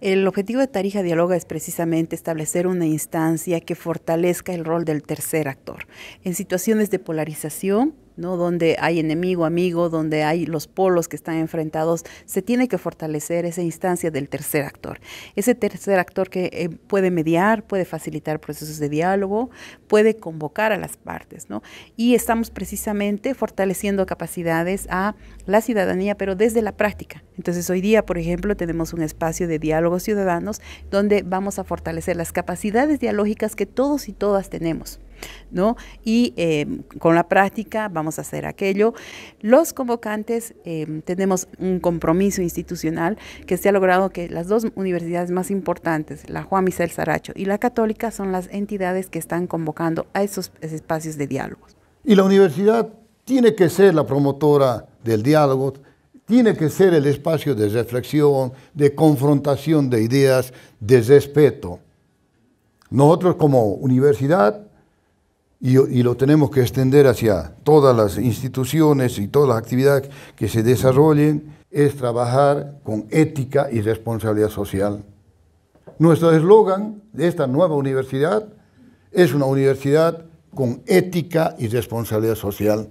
El objetivo de Tarija Dialoga es precisamente establecer una instancia que fortalezca el rol del tercer actor en situaciones de polarización ¿no? Donde hay enemigo, amigo, donde hay los polos que están enfrentados, se tiene que fortalecer esa instancia del tercer actor. Ese tercer actor que eh, puede mediar, puede facilitar procesos de diálogo, puede convocar a las partes, Y estamos precisamente fortaleciendo capacidades a la ciudadanía, pero desde la práctica. Entonces, hoy día, por ejemplo, tenemos un espacio de diálogos ciudadanos donde vamos a fortalecer las capacidades dialógicas que todos y todas tenemos. ¿no? Y eh, con la práctica vamos a hacer aquello. Los convocantes eh, tenemos un compromiso institucional que se ha logrado que las dos universidades más importantes, la Juan Misel Saracho y la Católica, son las entidades que están convocando a esos espacios de diálogo. Y la universidad tiene que ser la promotora del diálogo, tiene que ser el espacio de reflexión, de confrontación de ideas, de respeto. Nosotros como universidad y, lo tenemos que extender hacia todas las instituciones y todas las actividades que se desarrollen, es trabajar con ética y responsabilidad social. Nuestro eslogan de esta nueva universidad es una universidad con ética y responsabilidad social.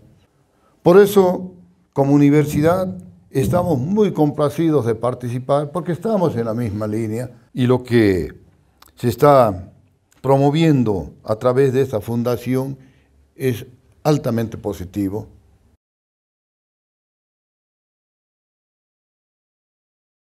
Por eso, como universidad, estamos muy complacidos de participar porque estamos en la misma línea y lo que se está promoviendo a través de esta fundación es altamente positivo